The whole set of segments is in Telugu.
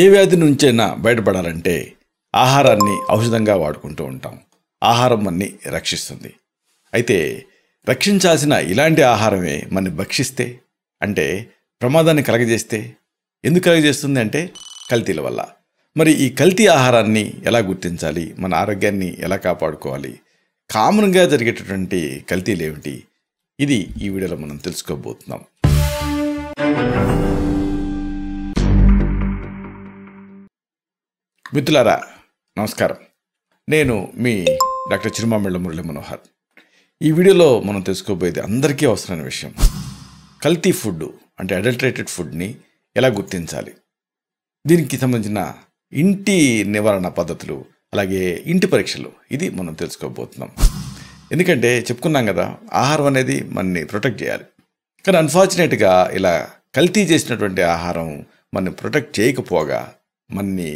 ఏ వ్యాధి నుంచైనా బయటపడాలంటే ఆహారాన్ని ఔషధంగా వాడుకుంటూ ఉంటాం ఆహారం మన్ని రక్షిస్తుంది అయితే రక్షించాల్సిన ఇలాంటి ఆహారమే మన్ని భక్షిస్తే అంటే ప్రమాదాన్ని కలగజేస్తే ఎందుకు కలగజేస్తుంది అంటే కల్తీల వల్ల మరి ఈ కల్తీ ఆహారాన్ని ఎలా గుర్తించాలి మన ఆరోగ్యాన్ని ఎలా కాపాడుకోవాలి కామన్గా జరిగేటటువంటి కల్తీలు ఏమిటి ఇది ఈ వీడియోలో మనం తెలుసుకోబోతున్నాం మిత్రులారా నమస్కారం నేను మీ డాక్టర్ చిరుమామిళ్ళ మురళి మనోహర్ ఈ వీడియోలో మనం తెలుసుకోబోయేది అందరికీ అవసరమైన విషయం కల్తీ ఫుడ్ అంటే అడల్టరేటెడ్ ఫుడ్ని ఎలా గుర్తించాలి దీనికి సంబంధించిన ఇంటి నివారణ పద్ధతులు అలాగే ఇంటి పరీక్షలు ఇది మనం తెలుసుకోబోతున్నాం ఎందుకంటే చెప్పుకున్నాం కదా ఆహారం అనేది మనని ప్రొటెక్ట్ చేయాలి కానీ అన్ఫార్చునేట్గా ఇలా కల్తీ చేసినటువంటి ఆహారం మనని ప్రొటెక్ట్ చేయకపోగా మన్ని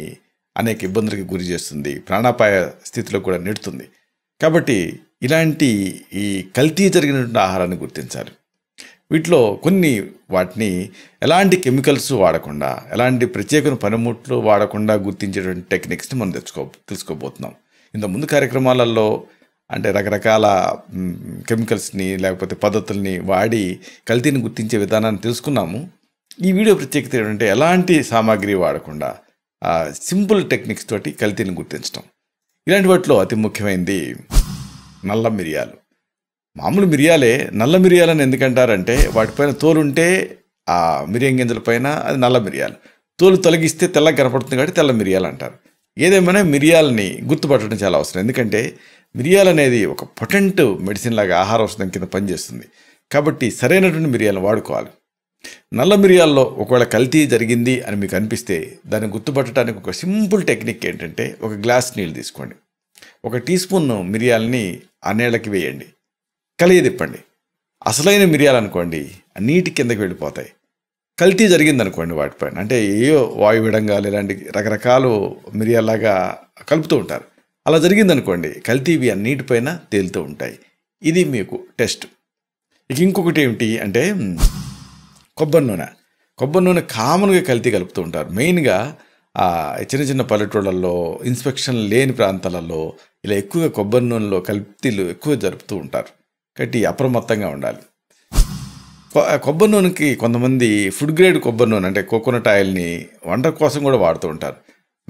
అనేక ఇబ్బందులకు గురి చేస్తుంది ప్రాణాపాయ స్థితిలో కూడా నెడుతుంది కాబట్టి ఇలాంటి ఈ కల్తీ జరిగినటువంటి ఆహారాన్ని గుర్తించాలి వీటిలో కొన్ని వాటిని ఎలాంటి కెమికల్స్ వాడకుండా ఎలాంటి ప్రత్యేక పనిముట్లు వాడకుండా గుర్తించేటువంటి టెక్నిక్స్ని మనం తెచ్చుకో తెలుసుకోబోతున్నాం ఇంత ముందు కార్యక్రమాలలో అంటే రకరకాల కెమికల్స్ని లేకపోతే పద్ధతుల్ని వాడి కల్తీని గుర్తించే విధానాన్ని తెలుసుకున్నాము ఈ వీడియో ప్రత్యేకత ఏంటంటే ఎలాంటి సామాగ్రి వాడకుండా సింపుల్ టెక్నిక్స్ తోటి కల్తీని గుర్తించడం ఇలాంటి వాటిలో అతి ముఖ్యమైనది నల్ల మిరియాలు మామూలు మిరియాలే నల్ల మిరియాలని ఎందుకంటారంటే వాటిపైన తోలుంటే ఆ మిరియం గింజల పైన అది నల్ల మిరియాలు తోలు తొలగిస్తే తెల్ల కనపడుతుంది కాబట్టి తెల్ల మిరియాలు అంటారు ఏదేమైనా మిరియాలని గుర్తుపట్టడం చాలా అవసరం ఎందుకంటే మిరియాలు అనేది ఒక పొటెంట్ మెడిసిన్ లాగా ఆహార ఔషధం కింద పనిచేస్తుంది కాబట్టి సరైనటువంటి మిరియాలను వాడుకోవాలి నల్ల మిరియాల్లో ఒకవేళ కల్తీ జరిగింది అని మీకు అనిపిస్తే దాన్ని గుర్తుపట్టడానికి ఒక సింపుల్ టెక్నిక్ ఏంటంటే ఒక గ్లాస్ నీళ్ళు తీసుకోండి ఒక టీ స్పూన్ మిరియాలని ఆ నీళ్ళకి వేయండి తిప్పండి అసలైన మిరియాలు అనుకోండి నీటి కిందకి వెళ్ళిపోతాయి కల్తీ జరిగింది అనుకోండి వాటిపైన అంటే ఏయో వాయు విడంగా ఇలాంటి రకరకాలు మిరియాలాగా కలుపుతూ ఉంటారు అలా జరిగింది అనుకోండి కల్తీవి నీటిపైన తేలుతూ ఉంటాయి ఇది మీకు టెస్ట్ ఇక ఇంకొకటి ఏమిటి అంటే కొబ్బరి నూనె కొబ్బరి నూనె కామన్గా కల్తీ కలుపుతూ ఉంటారు మెయిన్గా చిన్న చిన్న పల్లెటూళ్ళల్లో ఇన్స్పెక్షన్ లేని ప్రాంతాలలో ఇలా ఎక్కువగా కొబ్బరి నూనెలో కల్తీలు ఎక్కువ జరుపుతూ ఉంటారు కాబట్టి అప్రమత్తంగా ఉండాలి కొబ్బరి నూనెకి కొంతమంది ఫుడ్ గ్రేడ్ కొబ్బరి నూనె అంటే కోకోనట్ ఆయిల్ని వంట కోసం కూడా వాడుతూ ఉంటారు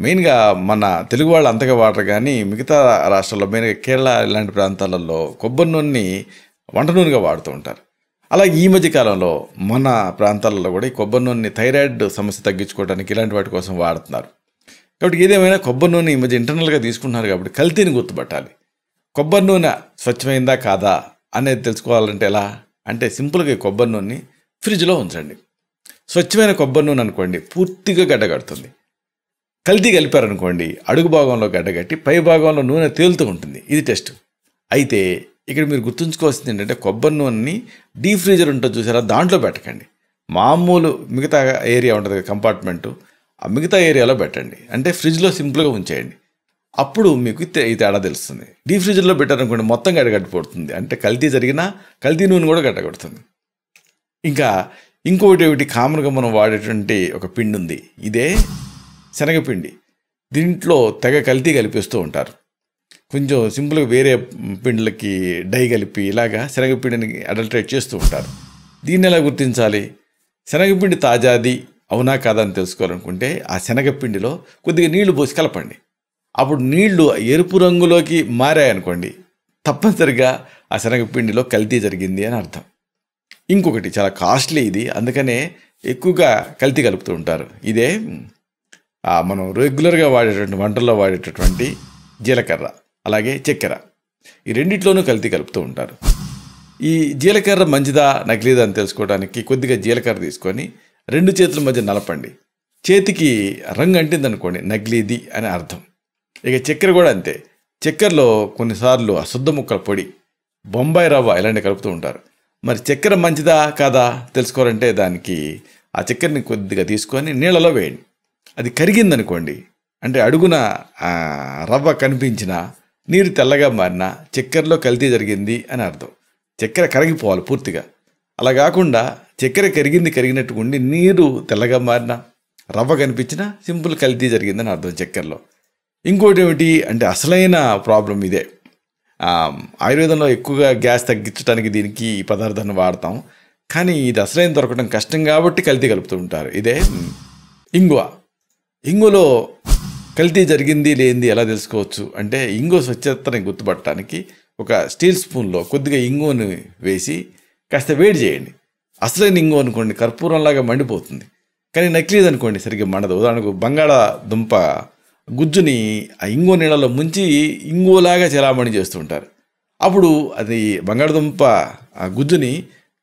మెయిన్గా మన తెలుగు వాళ్ళు అంతగా వాడరు కానీ మిగతా రాష్ట్రాల్లో మెయిన్గా కేరళ ఇలాంటి ప్రాంతాలలో కొబ్బరి నూనెని వంట నూనెగా వాడుతూ ఉంటారు అలాగే ఈ మధ్య కాలంలో మన ప్రాంతాలలో కూడా ఈ కొబ్బరి నూనె థైరాయిడ్ సమస్య తగ్గించుకోవడానికి ఇలాంటి వాటి కోసం వాడుతున్నారు కాబట్టి ఏదేమైనా కొబ్బరి నూనె ఈ మధ్య ఇంటర్నల్గా తీసుకుంటున్నారు కాబట్టి కల్తీని గుర్తుపట్టాలి కొబ్బరి నూనె స్వచ్ఛమైందా కాదా అనేది తెలుసుకోవాలంటే ఎలా అంటే సింపుల్గా కొబ్బరి నూనె ఫ్రిడ్జ్లో ఉంచండి స్వచ్ఛమైన కొబ్బరి నూనె అనుకోండి పూర్తిగా గడ్డగడుతుంది కల్తీ కలిపారనుకోండి అడుగు భాగంలో గడ్డగట్టి పై భాగంలో నూనె తేలుతూ ఉంటుంది ఇది టెస్ట్ అయితే ఇక్కడ మీరు గుర్తుంచుకోవాల్సింది ఏంటంటే కొబ్బరి నూనెని డీప్ ఫ్రీజర్ ఉంటుంది చూసారా దాంట్లో పెట్టకండి మామూలు మిగతా ఏరియా ఉంటుంది కంపార్ట్మెంటు ఆ మిగతా ఏరియాలో పెట్టండి అంటే ఫ్రిడ్జ్లో సింపుల్గా ఉంచేయండి అప్పుడు మీకు ఈ తేడా తెలుస్తుంది డీప్ ఫ్రిడ్జ్లో పెట్టారనుకోండి మొత్తం గడగట్టిపోతుంది అంటే కల్తీ జరిగినా కల్తీ నూనె కూడా గడ్డగడుతుంది ఇంకా ఇంకోటి ఏమిటి కామన్గా మనం వాడేటువంటి ఒక పిండి ఉంది ఇదే శనగపిండి దీంట్లో తెగ కల్తీ కలిపిస్తూ ఉంటారు కొంచెం సింపుల్గా వేరే పిండిలకి డై కలిపి ఇలాగా శనగపిండిని అడల్ట్రేట్ చేస్తూ ఉంటారు దీన్ని ఎలా గుర్తించాలి శనగపిండి తాజాది అవునా కాదా అని తెలుసుకోవాలనుకుంటే ఆ శనగపిండిలో కొద్దిగా నీళ్లు పోసి కలపండి అప్పుడు నీళ్లు ఎరుపు రంగులోకి మారాయనుకోండి తప్పనిసరిగా ఆ శనగపిండిలో కల్తీ జరిగింది అని అర్థం ఇంకొకటి చాలా కాస్ట్లీ ఇది అందుకనే ఎక్కువగా కల్తీ కలుపుతూ ఉంటారు ఇదే మనం రెగ్యులర్గా వాడేటువంటి వంటల్లో వాడేటటువంటి జీలకర్ర అలాగే చక్కెర ఈ రెండిట్లోనూ కలిపి కలుపుతూ ఉంటారు ఈ జీలకర్ర మంచిదా నకిలీదా అని తెలుసుకోవడానికి కొద్దిగా జీలకర్ర తీసుకొని రెండు చేతుల మధ్య నలపండి చేతికి రంగు అంటింది అనుకోండి నగిలీది అని అర్థం ఇక చక్కెర కూడా అంతే చక్కెరలో కొన్నిసార్లు అశుద్ధ ముక్కల పొడి బొంబాయి రవ్వ ఇలాంటి కలుపుతూ ఉంటారు మరి చక్కెర మంచిదా కాదా తెలుసుకోవాలంటే దానికి ఆ చక్కెరని కొద్దిగా తీసుకొని నీళ్ళలో వేయండి అది కరిగిందనుకోండి అంటే అడుగున రవ్వ కనిపించిన నీరు తెల్లగా మారినా చక్కెరలో కల్తీ జరిగింది అని అర్థం చక్కెర కరిగిపోవాలి పూర్తిగా అలా కాకుండా చక్కెర కరిగింది కరిగినట్టు ఉండి నీరు తెల్లగా మారినా రవ్వ కనిపించినా సింపుల్ కల్తీ జరిగిందని అర్థం చక్కెరలో ఇంకోటి ఏమిటి అంటే అసలైన ప్రాబ్లం ఇదే ఆయుర్వేదంలో ఎక్కువగా గ్యాస్ తగ్గించడానికి దీనికి ఈ పదార్థాన్ని వాడతాం కానీ ఇది అసలైన దొరకడం కష్టం కాబట్టి కల్తీ కలుపుతూ ఉంటారు ఇదే ఇంగువ ఇంగులో కల్తీ జరిగింది లేనిది ఎలా తెలుసుకోవచ్చు అంటే ఇంగు స్వచ్ఛతని గుర్తుపట్టడానికి ఒక స్టీల్ స్పూన్లో కొద్దిగా ఇంగుని వేసి కాస్త వేడి చేయండి అసలైన ఇంగు అనుకోండి కర్పూరంలాగా మండిపోతుంది కానీ నకిలీది అనుకోండి సరిగ్గా మండదు ఉదాహరణకు బంగాళాదుంప గుజ్జుని ఆ ఇంగు నీళ్ళలో ముంచి ఇంగులాగా చెలామణి చేస్తుంటారు అప్పుడు అది బంగాళదుంప ఆ గుజ్జుని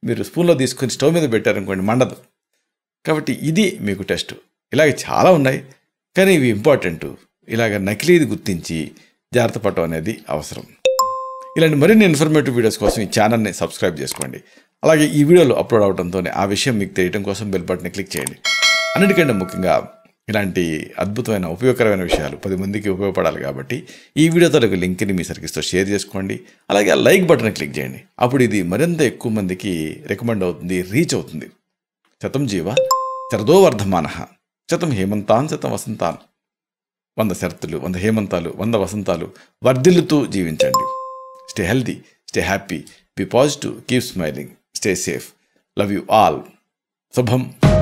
మీరు స్పూన్లో తీసుకొని స్టవ్ మీద పెట్టారనుకోండి మండదు కాబట్టి ఇది మీకు టెస్ట్ ఇలాగే చాలా ఉన్నాయి కానీ ఇవి ఇంపార్టెంట్ ఇలాగ నకిలీది గుర్తించి జాగ్రత్త పడటం అనేది అవసరం ఇలాంటి మరిన్ని ఇన్ఫర్మేటివ్ వీడియోస్ కోసం ఈ ఛానల్ని సబ్స్క్రైబ్ చేసుకోండి అలాగే ఈ వీడియోలు అప్లోడ్ అవడంతో ఆ విషయం మీకు తెలియడం కోసం బెల్ బటన్ క్లిక్ చేయండి అన్నిటికంటే ముఖ్యంగా ఇలాంటి అద్భుతమైన ఉపయోగకరమైన విషయాలు పది మందికి ఉపయోగపడాలి కాబట్టి ఈ వీడియోతో ఒక లింక్ని మీ సర్కిస్తో షేర్ చేసుకోండి అలాగే ఆ లైక్ బటన్ క్లిక్ చేయండి అప్పుడు ఇది మరింత ఎక్కువ మందికి రికమెండ్ అవుతుంది రీచ్ అవుతుంది శతం జీవ చరదో వర్ధమాన శతం హేమంతాన్ శతం వసంతాన్ వంద శరత్తులు వంద హేమంతాలు వంద వసంతాలు వర్ధిల్లుతూ జీవించండి stay healthy stay happy be positive keep smiling stay safe love you all శుభం